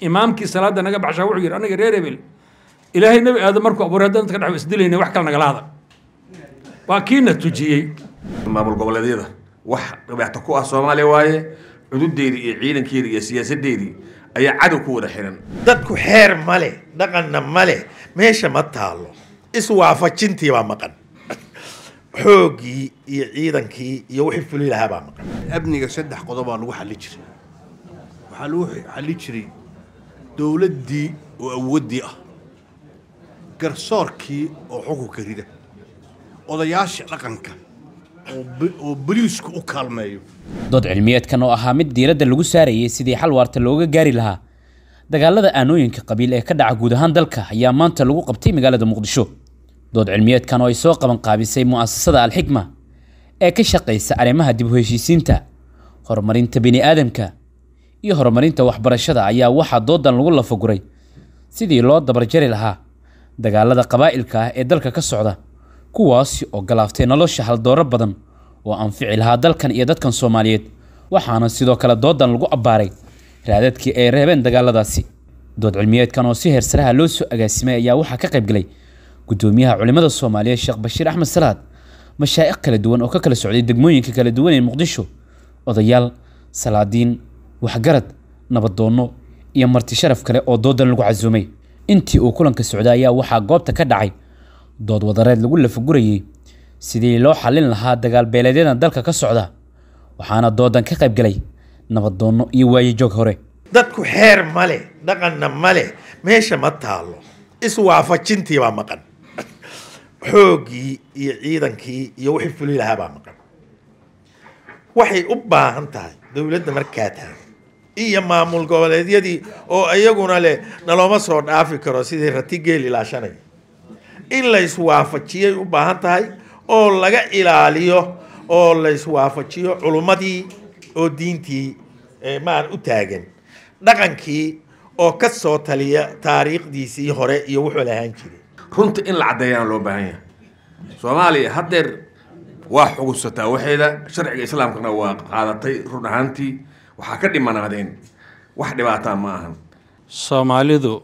imaamkii salaada naga baxshaa wuxuu yidhi anaga reer hebel ilaahay nebi aadam markuu abuuray haddaan iska dhex isdilayna wax kale nagala hada waa kiina tujiyey maamul goboleedyada wax dhibaato ku ah soomaaliya waaye cududeydii iyo ciidankeedii iyo siyaasadeydii ayaa cadow ku wada xihan dadku xeer ma leh dhaqanna ma leh meesha ma taalo iswaafajintii baa maqan xoogii iyo ciidankii iyo wixii fuli lahaa baa maqan amniga saddex qodobaa lagu xali jiray waxaa lagu xali jiray dowladdii oo awooddii ah garsoorkii oo xukunka rida odayaasha dhaqanka oo boliisku u kaalmeeyo dood cilmiyeedkan oo ahaa mid diiradda lagu saarayay sidii xal waarta looga gaari lahaa dagaalada aanooyinka qabiil ee ka dhaca guud ahaan dalka ayaa maanta lagu qabtay magaalada muqdisho dood cilmiyeedkan oo ay soo qabanqaabisay qaabisay al-xikma ee ka shaqaysa arrimaha dib u heshiisiinta horumarinta bini'aadamka iyo horumarinta waxbarashada ayaa waxaa doodan lagu lafaguray sidii loo dabarjari lahaa dagaalada qabaa'ilka ah ee dalka ka socda kuwaasi oo galaaftay nolosha haldooro badan oo anfici lahaa dalkan iyo dadkan soomaaliyeed waxaana sidoo kale doodan lagu abbaaray raadadkii ay reebeen dagaaladaasi dood cilmiyeedkan oo si heersaraha loo soo agaasimay ayaa waxaa ka qaybgelay guddoomiyaha culimmada soomaaliyeed sheekh bashiir axmed salaad mashaa'iq kala duwan oo ka kala socday degmooyinka kala duwan ee muqdisho odayaal salaadiin waxgarad nabadoonno iyo marti sharaf kale oo doodan lagu casuumay intii uu kulanka socday ayaa waxaa goobta ka dhacay dood wadareed lagu lafagurayey sidii loo xallin lahaa dagaal beeleedyadan dalka ka socda waxaana doodan ka qayb galay nabadoonno iyo waayejoog hore dadku xeer ma leh dhaqanna ma leh meesha ma taalo iswaafajintii baa maqan xoogii iyo ciidankii iyo wixii fuli lahaa baa maqan waxay u baahan tahay dowladda markaa tahay iyo maamul goboleedyadii oo iyaguna leh nalooma soo dhaafi karo sidii rati geel ilaashanay in la iswaafajiyay u baahan tahay oo laga ilaaliyo oo la iswaafajiyo culummadii oo diintii maan u taagan dhaqankii oo ka soo taliya taariikhdiisii hore iyo wuxuu lahaan jiray runta in la caddeeyaan loo baahan yahay soomaaliya haddeer waa xugusataa waxeeda sharciga islaamkana waa qaadatay run ahaantii waxaa ka dhimanaadeen wax dhibaataa ma ahan soomaalidu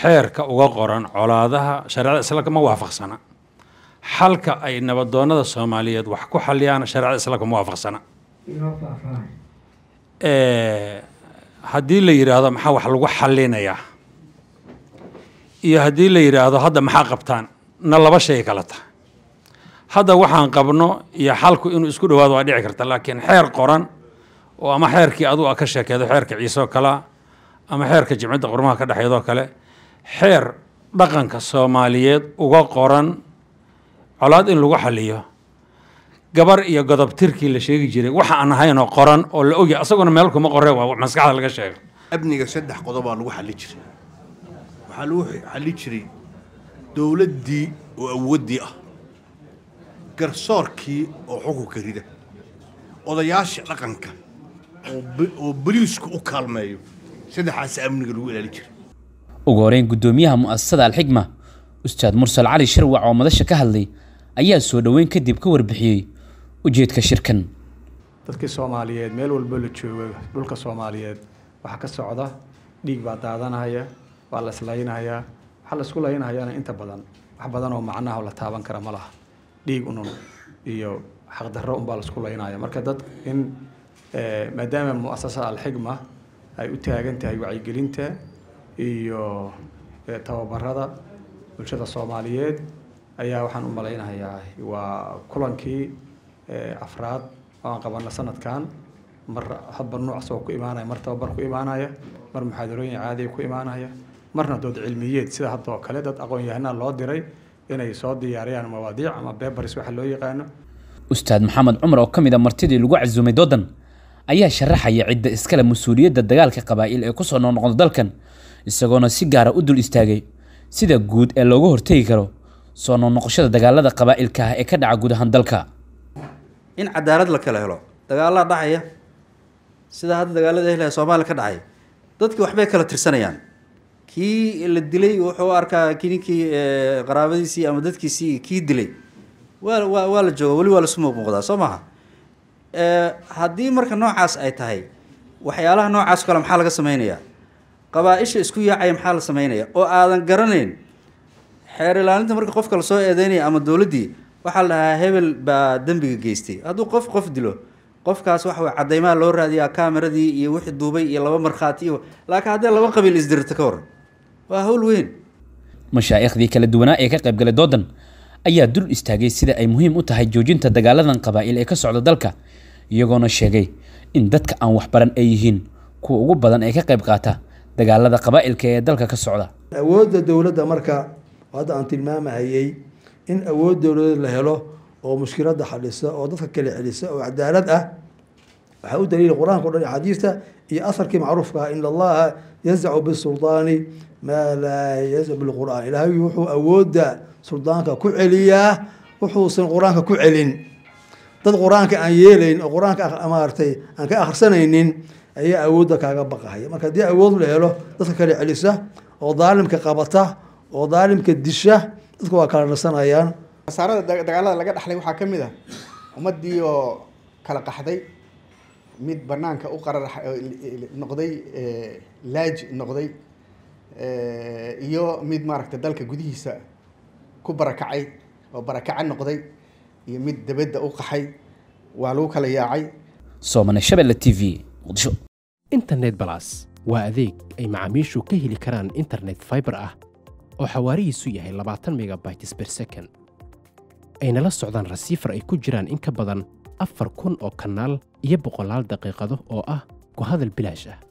xeerka uga qoran colaadaha shareecada islaamka ma waafaqsana xalka ay nabadoonada soomaaliyeed wax ku xaliyaana shareecada islaamka ma waafaqsana haddii la yidhaahdo maxaa wax lagu xalinayaa iyo haddii la yidhaahdo hadda maxaa qabtaan na laba shay kala tahay hadda waxaan qabno iyo xalku inuu isku dhawaado waa dhici karta laakiin xeer qoran oo ama xeerkii adugu a ka sheekeedo xeerka ciise oo kalea ama xeerka jimcadda qurmaha ka dhexeydoo kale xeer dhaqanka soomaaliyeed uga qoran colaad in lagu xaliyo gabar iyo godobtirkii la sheegi jiray waxa aan ahaynoo qoran oo la ogya asaguna meel kuma qoree waa maskaxda laga sheega abniga saddex qodobaa lagu xalli jiray waxaa lagu xalli jiray dowladdii oo awooddii ah garsoorkii oo xukunka rida odayaasha dhaqanka oo boliisku u kaalmeeyo saddexaas amniga lagu ilaali jira ugu horeyn guddoomiyaha mu'asasada alxigma ustaad mursal cali sharwac oo madasha ka hadlay ayaa soo dhoweyn kadib ka warbixiyey ujeedka shirkan dadkii soomaaliyeed meel walbo la joogo dhulka soomaaliyeed waxaa ka socda dhiig baa daadanahaya waa la islaynhayaa waxaa la isku laynhayaana inta badan wax badan oo macnaha la taaban kara ma laha dhiig unun iyo xaqdarro unbaa la isku laynaya marka dad in Eh, maadaama muasasada alxigma ay u taagan tahay wacyigelinta iyo eh, tababarada bulshada soomaaliyeed ayaa waxaan u malaynayaa waa kulankii eh, afraad oo aan qabanna sanadkan mar hadba nuuc soo ku imaanaya mar tababar ku imaanaya mar muxaadarooyin caadiya ku imaanaya marna dood cilmiyeed sida hadda kale dad aqoonyahanaa loo diray inay soo diyaariyaan mawaadiic ama bebaris waxa loo yaqaano ustaad maxamed cumar oo ka mid a ah martidii lagu casuumay doodan ayaa sharaxaya cidda iskale mas-uuliyadda dagaalka qabaa'il ee kusoo noqnoqda dalkan isagoona si gaara ah u dul istaagay sida guud ee looga hortegi karo soo noqnoqoshada dagaalada qabaa'ilka ah ee ka dhaca guud ahaan dalka in cadaalad la kala helo dagaalaa dhacaya sida hadda dagaalada ehle soomaaliya ka dhacay dadki waxbay kala tirsanayaan kii la dilay wuxuu arkaa ninkii eh, qaraabadiisii ama dadkiisii kii dilay waa waa waa la jooga weli waa lasu muuqmuuqdaa soo maaha haddii marka noocaas ay tahay waxyaalaha noocaas kale maxaa laga sameynayaa qabaa-isha isku yaacaya maxaa la sameynaya oo aadan garanayn xeer marka qofka lasoo eedeynaya ama dowladdii waxaa la hebel baa dembiga geystay hadduu qof qof dilo qofkaas waxa wey cadeymaha loo raadiyaa kamaradii iyo wixii duubay iyo laba markhaati iyo laakiin haddee laba qabiil isdirta ka waran waa howl weyn mashaaikhdii kala duwanaa ee ka qaybgalay doodan ayaa dul istaagay sida ay muhiim u tahay joojinta dagaaladan qabaa'il ee ka socda dalka iyagoona sheegay in dadka aan waxbaran ay yihiin kuwa ugu badan ee ka qayb qaata dagaalada qabaa'ilka ee dalka ka socda awoodda dowladda marka hadda aan tilmaamahayey in awood dowladeed la helo oo mushkiladda xadhisa oo dadka kale celisa oo cadaalad ah waxaa u daliila qur-aanka o dhan xadiista iyo aharkii macruufka ah in allaha yazacu bisultaani maa laa yazac bilqur'aan ilaahay wuxuu awoodda sultaanka ku celiyaa wuxuusan qur-aanka ku celin dad qur-aanka aan yeelayn oo qur-aanka maaragtay aan ka akhrisanaynin ayaa awoodda kaaga baqahaya marka haddii awood la helo dadka kale celisa oo daalimka qabata oo daalimka disha dadka waa kala nasanayaan khasaarada dagaalada laga dhexlay waxaa ka mid a ah ummadii oo kala qaxday mid banaanka u qarar eh, noqday eh, laaji noqday eh, iyo mid maaragtay dalka gudihiisa ku barakacay oo barakaca noqday iyo mid dabadda u qaxay waa lagu kala yaacay soomaneshabelle t v muqdisho internet balas waa adeeg ay macaamiishu ka heli karaan internet fiber ah oo xawaarihiisu yahay labaatan megabytes ber second ayna la socdaan rasiifar ay ku jiraan in ka badan afar kun oo kanaal iyo boqolaal daqiiqado oo ah ku hadal bilaash ah